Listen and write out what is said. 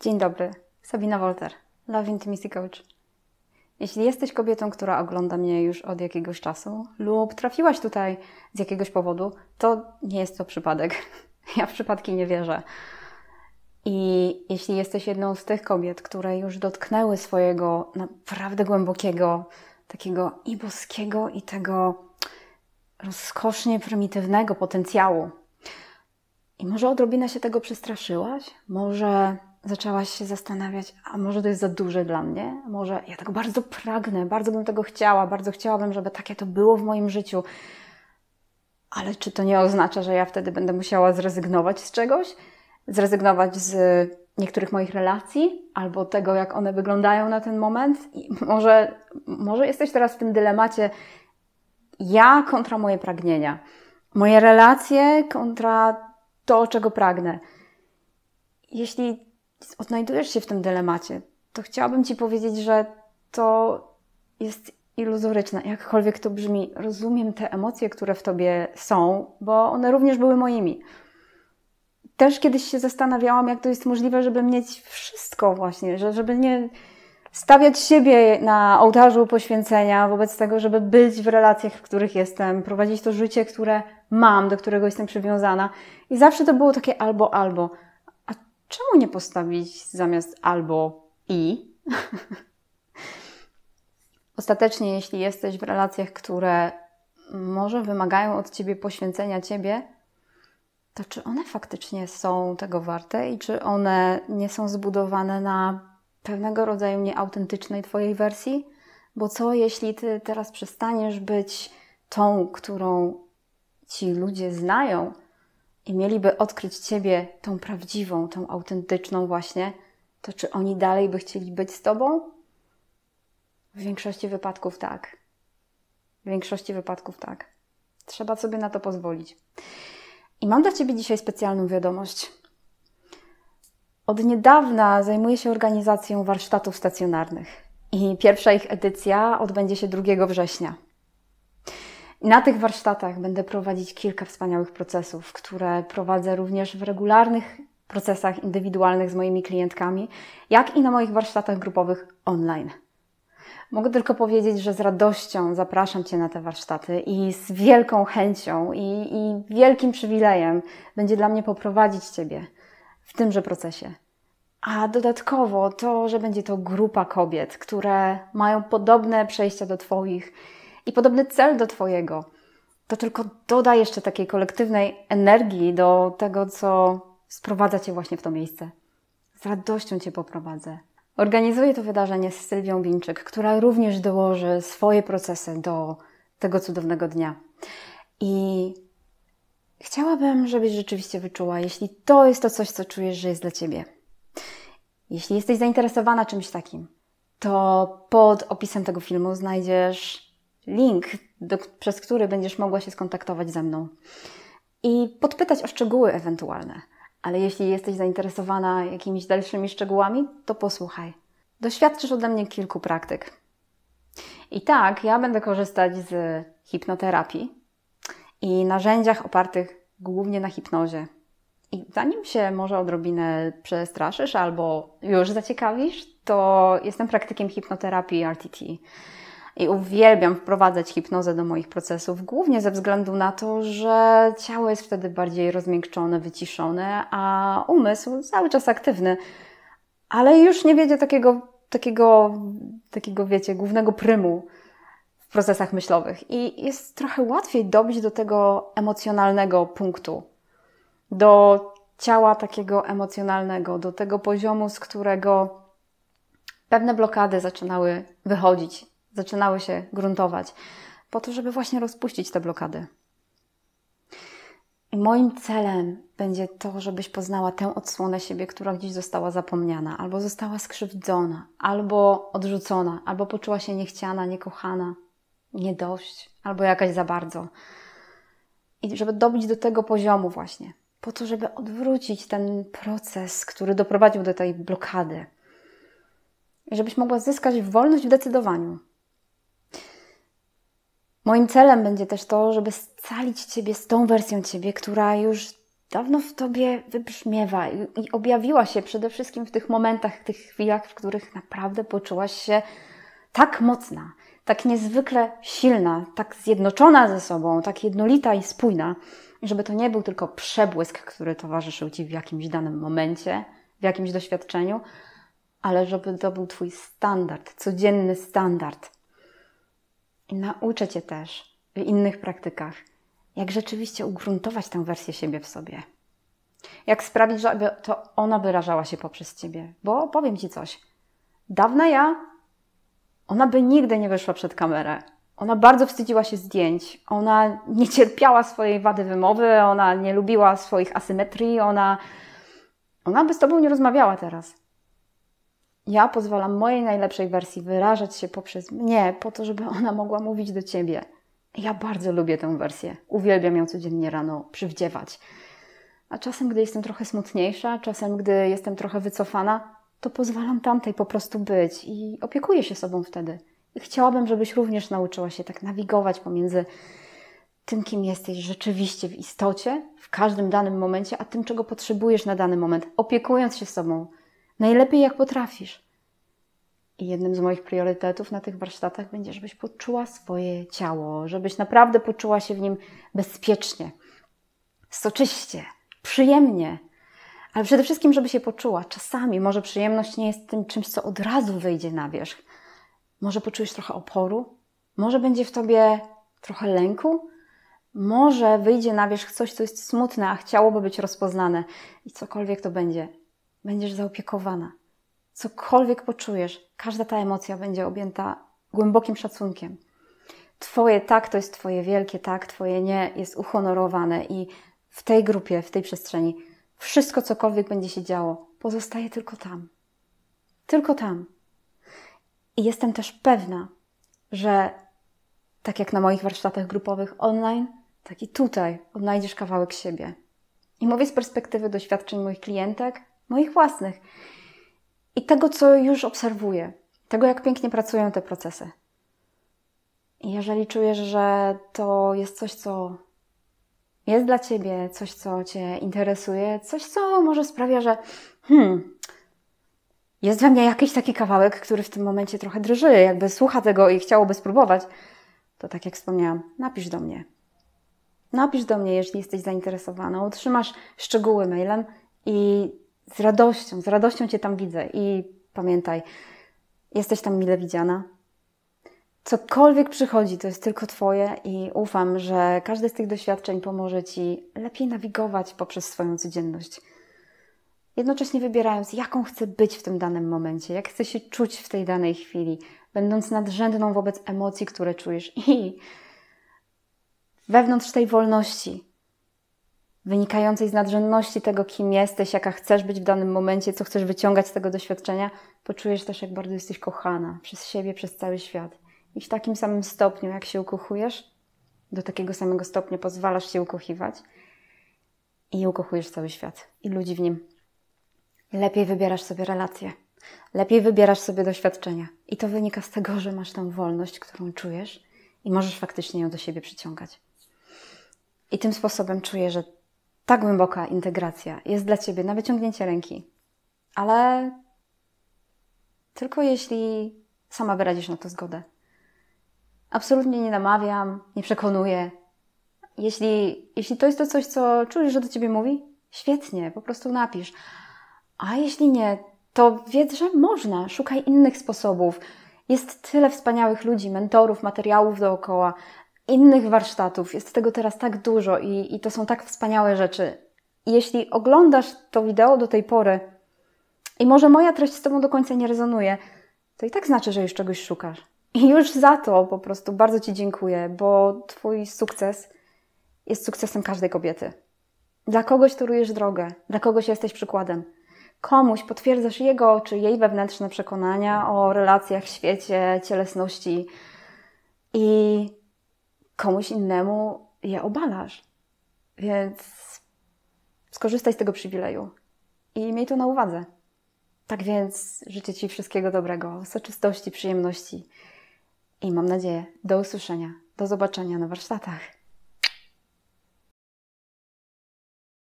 Dzień dobry, Sabina Wolter, Love Intimacy Coach. Jeśli jesteś kobietą, która ogląda mnie już od jakiegoś czasu lub trafiłaś tutaj z jakiegoś powodu, to nie jest to przypadek. Ja w przypadki nie wierzę. I jeśli jesteś jedną z tych kobiet, które już dotknęły swojego naprawdę głębokiego, takiego i boskiego, i tego rozkosznie prymitywnego potencjału, i może odrobinę się tego przestraszyłaś, może zaczęłaś się zastanawiać, a może to jest za duże dla mnie? Może ja tego bardzo pragnę, bardzo bym tego chciała, bardzo chciałabym, żeby takie to było w moim życiu. Ale czy to nie oznacza, że ja wtedy będę musiała zrezygnować z czegoś? Zrezygnować z niektórych moich relacji albo tego, jak one wyglądają na ten moment? I może, może jesteś teraz w tym dylemacie ja kontra moje pragnienia, moje relacje kontra to, czego pragnę. Jeśli odnajdujesz się w tym dylemacie, to chciałabym Ci powiedzieć, że to jest iluzoryczne, jakkolwiek to brzmi. Rozumiem te emocje, które w Tobie są, bo one również były moimi. Też kiedyś się zastanawiałam, jak to jest możliwe, żeby mieć wszystko właśnie, żeby nie stawiać siebie na ołtarzu poświęcenia wobec tego, żeby być w relacjach, w których jestem, prowadzić to życie, które mam, do którego jestem przywiązana. I zawsze to było takie albo, albo czemu nie postawić zamiast albo i? Ostatecznie, jeśli jesteś w relacjach, które może wymagają od ciebie poświęcenia ciebie, to czy one faktycznie są tego warte i czy one nie są zbudowane na pewnego rodzaju nieautentycznej twojej wersji? Bo co jeśli ty teraz przestaniesz być tą, którą ci ludzie znają, i mieliby odkryć Ciebie, tą prawdziwą, tą autentyczną, właśnie, to czy oni dalej by chcieli być z Tobą? W większości wypadków tak. W większości wypadków tak. Trzeba sobie na to pozwolić. I mam dla Ciebie dzisiaj specjalną wiadomość. Od niedawna zajmuję się organizacją warsztatów stacjonarnych i pierwsza ich edycja odbędzie się 2 września. Na tych warsztatach będę prowadzić kilka wspaniałych procesów, które prowadzę również w regularnych procesach indywidualnych z moimi klientkami, jak i na moich warsztatach grupowych online. Mogę tylko powiedzieć, że z radością zapraszam Cię na te warsztaty i z wielką chęcią i, i wielkim przywilejem będzie dla mnie poprowadzić Ciebie w tymże procesie. A dodatkowo to, że będzie to grupa kobiet, które mają podobne przejścia do Twoich i podobny cel do Twojego. To tylko doda jeszcze takiej kolektywnej energii do tego, co sprowadza Cię właśnie w to miejsce. Z radością Cię poprowadzę. Organizuję to wydarzenie z Sylwią Winczyk, która również dołoży swoje procesy do tego cudownego dnia. I chciałabym, żebyś rzeczywiście wyczuła, jeśli to jest to coś, co czujesz, że jest dla Ciebie. Jeśli jesteś zainteresowana czymś takim, to pod opisem tego filmu znajdziesz link, do, przez który będziesz mogła się skontaktować ze mną i podpytać o szczegóły ewentualne. Ale jeśli jesteś zainteresowana jakimiś dalszymi szczegółami, to posłuchaj. Doświadczysz ode mnie kilku praktyk. I tak, ja będę korzystać z hipnoterapii i narzędziach opartych głównie na hipnozie. I zanim się może odrobinę przestraszysz albo już zaciekawisz, to jestem praktykiem hipnoterapii RTT i uwielbiam wprowadzać hipnozę do moich procesów, głównie ze względu na to, że ciało jest wtedy bardziej rozmiękczone, wyciszone, a umysł cały czas aktywny, ale już nie wiedzie takiego, takiego, takiego wiecie, głównego prymu w procesach myślowych. I jest trochę łatwiej dobić do tego emocjonalnego punktu, do ciała takiego emocjonalnego, do tego poziomu, z którego pewne blokady zaczynały wychodzić zaczynały się gruntować, po to, żeby właśnie rozpuścić te blokady. I moim celem będzie to, żebyś poznała tę odsłonę siebie, która gdzieś została zapomniana, albo została skrzywdzona, albo odrzucona, albo poczuła się niechciana, niekochana, nie dość, albo jakaś za bardzo. I żeby dobić do tego poziomu właśnie, po to, żeby odwrócić ten proces, który doprowadził do tej blokady. I żebyś mogła zyskać wolność w decydowaniu. Moim celem będzie też to, żeby scalić Ciebie z tą wersją Ciebie, która już dawno w Tobie wybrzmiewa i, objawiła się przede wszystkim w tych momentach, w tych chwilach, w których naprawdę poczułaś się tak mocna, tak niezwykle silna, tak zjednoczona ze sobą, tak jednolita i spójna, żeby to nie był tylko przebłysk, który towarzyszył Ci w jakimś danym momencie, w jakimś doświadczeniu, ale żeby to był Twój standard, codzienny standard – i nauczę Cię też w innych praktykach, jak rzeczywiście ugruntować tę wersję siebie w sobie. Jak sprawić, żeby to ona wyrażała się poprzez Ciebie. Bo powiem Ci coś. Dawna ja, ona by nigdy nie wyszła przed kamerę. Ona bardzo wstydziła się zdjęć. Ona nie cierpiała swojej wady wymowy, ona nie lubiła swoich asymetrii, ona, ona by z Tobą nie rozmawiała teraz ja pozwalam mojej najlepszej wersji wyrażać się poprzez mnie, po to, żeby ona mogła mówić do ciebie. Ja bardzo lubię tę wersję. Uwielbiam ją codziennie rano przywdziewać. A czasem, gdy jestem trochę smutniejsza, czasem, gdy jestem trochę wycofana, to pozwalam tamtej po prostu być i opiekuję się sobą wtedy. I chciałabym, żebyś również nauczyła się tak nawigować pomiędzy tym, kim jesteś rzeczywiście w istocie, w każdym danym momencie, a tym, czego potrzebujesz na dany moment, opiekując się sobą, najlepiej jak potrafisz. I jednym z moich priorytetów na tych warsztatach będzie, żebyś poczuła swoje ciało, żebyś naprawdę poczuła się w nim bezpiecznie, soczyście, przyjemnie. Ale przede wszystkim, żeby się poczuła. Czasami może przyjemność nie jest tym czymś, co od razu wyjdzie na wierzch. Może poczujesz trochę oporu, może będzie w tobie trochę lęku, może wyjdzie na wierzch coś, co jest smutne, a chciałoby być rozpoznane. I cokolwiek to będzie, będziesz zaopiekowana. Cokolwiek poczujesz, każda ta emocja będzie objęta głębokim szacunkiem. Twoje tak to jest Twoje wielkie tak, Twoje nie jest uhonorowane i w tej grupie, w tej przestrzeni wszystko, cokolwiek będzie się działo, pozostaje tylko tam. Tylko tam. I jestem też pewna, że tak jak na moich warsztatach grupowych online, tak i tutaj odnajdziesz kawałek siebie. I mówię z perspektywy doświadczeń moich klientek, moich własnych i tego, co już obserwuję, tego, jak pięknie pracują te procesy. I jeżeli czujesz, że to jest coś, co jest dla ciebie, coś, co cię interesuje, coś, co może sprawia, że hmm, jest we mnie jakiś taki kawałek, który w tym momencie trochę drży, jakby słucha tego i chciałoby spróbować, to tak jak wspomniałam, napisz do mnie. Napisz do mnie, jeśli jesteś zainteresowana. Otrzymasz szczegóły mailem i z radością, z radością Cię tam widzę. I pamiętaj, jesteś tam mile widziana. Cokolwiek przychodzi, to jest tylko Twoje i ufam, że każde z tych doświadczeń pomoże Ci lepiej nawigować poprzez swoją codzienność. Jednocześnie wybierając, jaką chcę być w tym danym momencie, jak chcę się czuć w tej danej chwili, będąc nadrzędną wobec emocji, które czujesz. I wewnątrz tej wolności wynikającej z nadrzędności tego, kim jesteś, jaka chcesz być w danym momencie, co chcesz wyciągać z tego doświadczenia, poczujesz też, jak bardzo jesteś kochana przez siebie, przez cały świat. I w takim samym stopniu, jak się ukochujesz, do takiego samego stopnia pozwalasz się ukochiwać i ukochujesz cały świat i ludzi w nim. Lepiej wybierasz sobie relacje, lepiej wybierasz sobie doświadczenia. I to wynika z tego, że masz tą wolność, którą czujesz i możesz faktycznie ją do siebie przyciągać. I tym sposobem czuję, że ta głęboka integracja jest dla ciebie na wyciągnięcie ręki, ale tylko jeśli sama wyrazisz na to zgodę. Absolutnie nie namawiam, nie przekonuję. Jeśli, jeśli to jest to coś, co czujesz, że do ciebie mówi, świetnie, po prostu napisz. A jeśli nie, to wiedz, że można, szukaj innych sposobów. Jest tyle wspaniałych ludzi, mentorów, materiałów dookoła, innych warsztatów. Jest tego teraz tak dużo i, i to są tak wspaniałe rzeczy. Jeśli oglądasz to wideo do tej pory i może moja treść z Tobą do końca nie rezonuje, to i tak znaczy, że już czegoś szukasz. I już za to po prostu bardzo Ci dziękuję, bo Twój sukces jest sukcesem każdej kobiety. Dla kogoś torujesz drogę, dla kogoś jesteś przykładem. Komuś potwierdzasz jego czy jej wewnętrzne przekonania o relacjach, świecie, cielesności. I komuś innemu je obalasz. Więc skorzystaj z tego przywileju i miej to na uwadze. Tak więc życzę Ci wszystkiego dobrego, soczystości, przyjemności i mam nadzieję do usłyszenia, do zobaczenia na warsztatach.